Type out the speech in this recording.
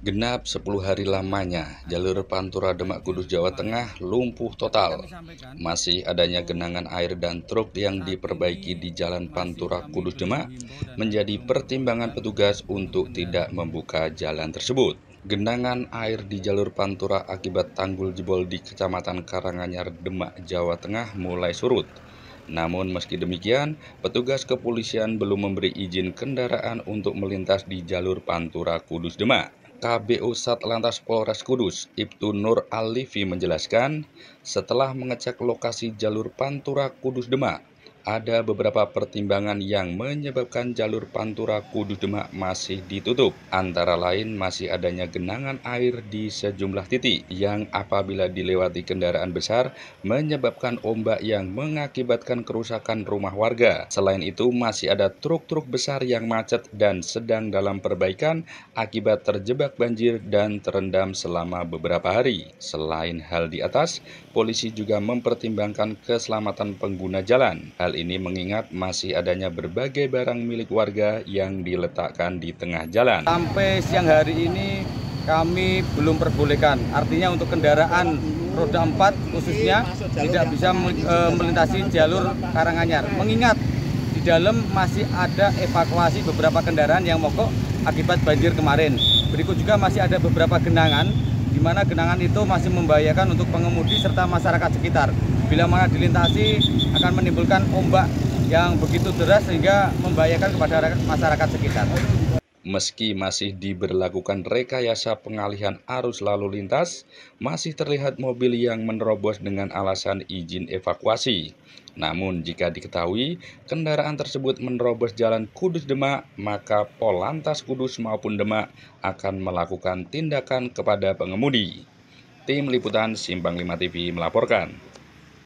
Genap 10 hari lamanya, jalur Pantura Demak Kudus Jawa Tengah lumpuh total. Masih adanya genangan air dan truk yang diperbaiki di Jalan Pantura Kudus Demak menjadi pertimbangan petugas untuk tidak membuka jalan tersebut. Genangan air di jalur Pantura akibat tanggul jebol di Kecamatan Karanganyar, Demak, Jawa Tengah mulai surut. Namun meski demikian, petugas kepolisian belum memberi izin kendaraan untuk melintas di jalur Pantura Kudus Demak. KBU Satlantas Polres Kudus, Ibtu Nur Alifi menjelaskan, setelah mengecek lokasi jalur Pantura Kudus Demak, ada beberapa pertimbangan yang menyebabkan jalur Pantura Kudu Demak masih ditutup. Antara lain masih adanya genangan air di sejumlah titik yang apabila dilewati kendaraan besar menyebabkan ombak yang mengakibatkan kerusakan rumah warga. Selain itu masih ada truk-truk besar yang macet dan sedang dalam perbaikan akibat terjebak banjir dan terendam selama beberapa hari. Selain hal di atas, polisi juga mempertimbangkan keselamatan pengguna jalan. Hal Hal ini mengingat masih adanya berbagai barang milik warga yang diletakkan di tengah jalan. Sampai siang hari ini kami belum perbolehkan. Artinya untuk kendaraan roda 4 khususnya tidak bisa e, melintasi jalur Karanganyar. Mengingat di dalam masih ada evakuasi beberapa kendaraan yang mogok akibat banjir kemarin. Berikut juga masih ada beberapa genangan di mana genangan itu masih membahayakan untuk pengemudi serta masyarakat sekitar bila mana dilintasi akan menimbulkan ombak yang begitu deras sehingga membahayakan kepada masyarakat sekitar. Meski masih diberlakukan rekayasa pengalihan arus lalu lintas, masih terlihat mobil yang menerobos dengan alasan izin evakuasi. Namun jika diketahui kendaraan tersebut menerobos jalan Kudus Demak, maka Polantas Kudus maupun Demak akan melakukan tindakan kepada pengemudi. Tim Liputan Simpang 5 TV melaporkan.